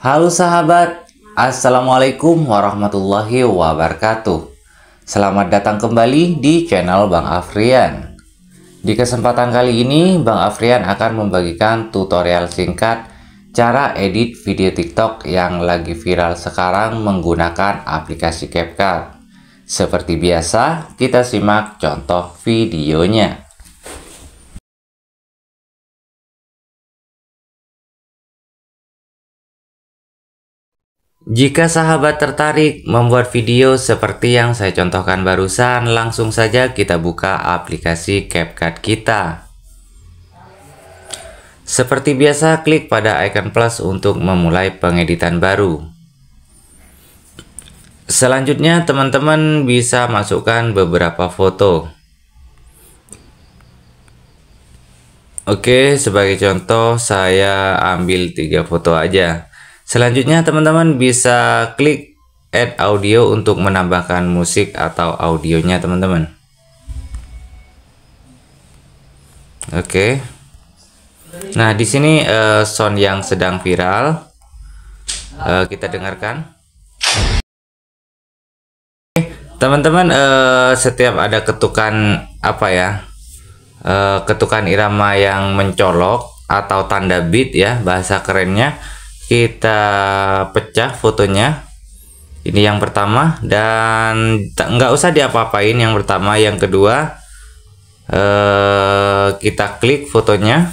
Halo sahabat, Assalamualaikum warahmatullahi wabarakatuh. Selamat datang kembali di channel Bang Afrian. Di kesempatan kali ini, Bang Afrian akan membagikan tutorial singkat cara edit video TikTok yang lagi viral sekarang menggunakan aplikasi CapCut. Seperti biasa, kita simak contoh videonya. Jika sahabat tertarik membuat video seperti yang saya contohkan barusan, langsung saja kita buka aplikasi CapCut kita. Seperti biasa, klik pada icon plus untuk memulai pengeditan baru. Selanjutnya, teman-teman bisa masukkan beberapa foto. Oke, sebagai contoh saya ambil tiga foto aja. Selanjutnya teman-teman bisa klik add audio untuk menambahkan musik atau audionya teman-teman. Oke. Nah, di sini uh, sound yang sedang viral. Uh, kita dengarkan. Teman-teman uh, setiap ada ketukan apa ya? Uh, ketukan irama yang mencolok atau tanda beat ya bahasa kerennya kita pecah fotonya ini yang pertama dan nggak usah diapa-apain yang pertama yang kedua eh, kita klik fotonya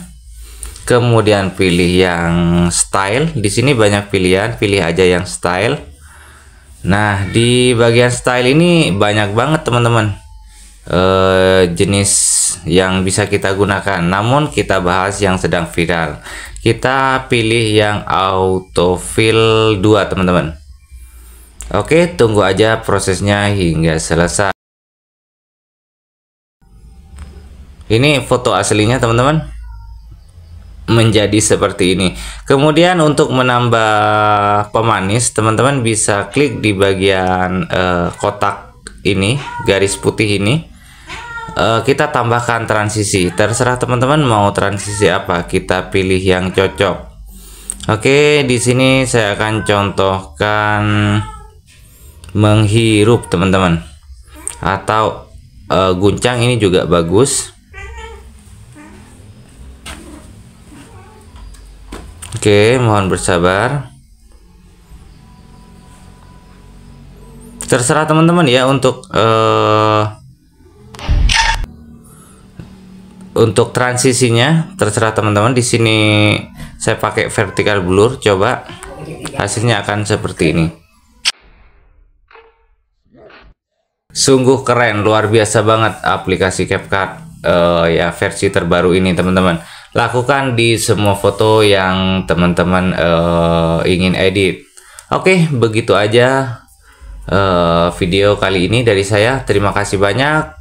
kemudian pilih yang style di sini banyak pilihan pilih aja yang style nah di bagian style ini banyak banget teman-teman eh, jenis yang bisa kita gunakan namun kita bahas yang sedang viral kita pilih yang autofill 2 teman-teman Oke tunggu aja prosesnya hingga selesai ini foto aslinya teman-teman menjadi seperti ini kemudian untuk menambah pemanis teman-teman bisa klik di bagian eh, kotak ini garis putih ini uh, kita tambahkan transisi. Terserah teman-teman mau transisi apa, kita pilih yang cocok. Oke, di sini saya akan contohkan menghirup teman-teman atau uh, guncang ini juga bagus. Oke, mohon bersabar. Terserah teman-teman ya untuk uh, untuk transisinya terserah teman-teman di sini saya pakai vertikal blur coba hasilnya akan seperti ini sungguh keren luar biasa banget aplikasi CapCut uh, ya versi terbaru ini teman-teman lakukan di semua foto yang teman-teman uh, ingin edit oke okay, begitu aja uh, video kali ini dari saya terima kasih banyak